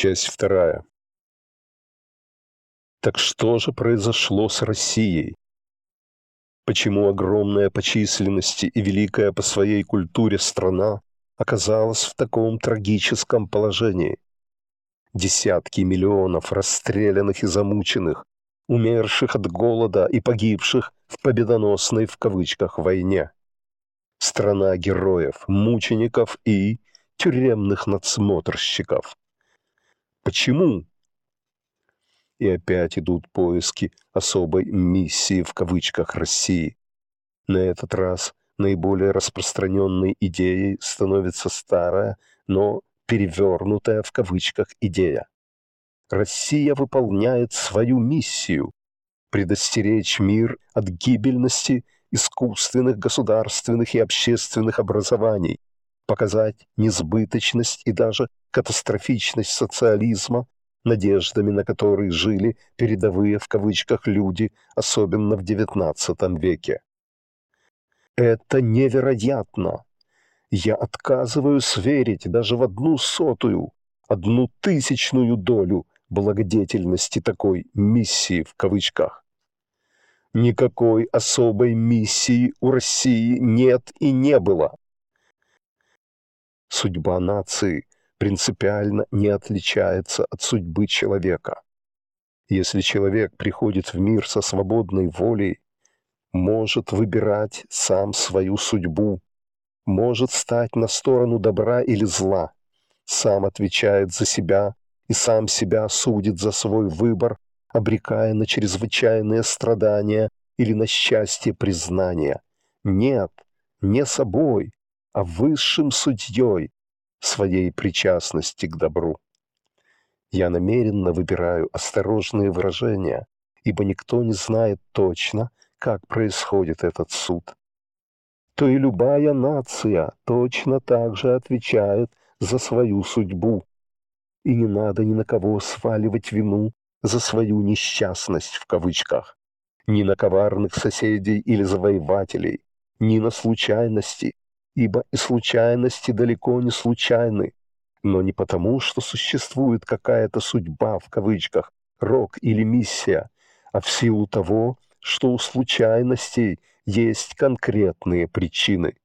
Часть вторая. Так что же произошло с Россией? Почему огромная по численности и великая по своей культуре страна оказалась в таком трагическом положении? Десятки миллионов расстрелянных и замученных, умерших от голода и погибших в победоносной в кавычках войне. Страна героев, мучеников и тюремных надсмотрщиков – Почему? И опять идут поиски особой «миссии» в кавычках России. На этот раз наиболее распространенной идеей становится старая, но перевернутая в кавычках идея. Россия выполняет свою миссию – предостеречь мир от гибельности искусственных, государственных и общественных образований, показать несбыточность и даже катастрофичность социализма, надеждами на которые жили «передовые» в кавычках люди, особенно в XIX веке. Это невероятно. Я отказываюсь верить даже в одну сотую, одну тысячную долю благодетельности такой «миссии» в кавычках. Никакой особой миссии у России нет и не было. Судьба нации принципиально не отличается от судьбы человека. Если человек приходит в мир со свободной волей, может выбирать сам свою судьбу, может стать на сторону добра или зла, сам отвечает за себя и сам себя судит за свой выбор, обрекая на чрезвычайные страдания или на счастье признания. Нет, не собой, а высшим судьей своей причастности к добру. Я намеренно выбираю осторожные выражения, ибо никто не знает точно, как происходит этот суд. То и любая нация точно так же отвечает за свою судьбу, и не надо ни на кого сваливать вину за свою «несчастность» в кавычках, ни на коварных соседей или завоевателей, ни на случайности, ибо и случайности далеко не случайны, но не потому, что существует какая-то судьба в кавычках, рок или миссия, а в силу того, что у случайностей есть конкретные причины.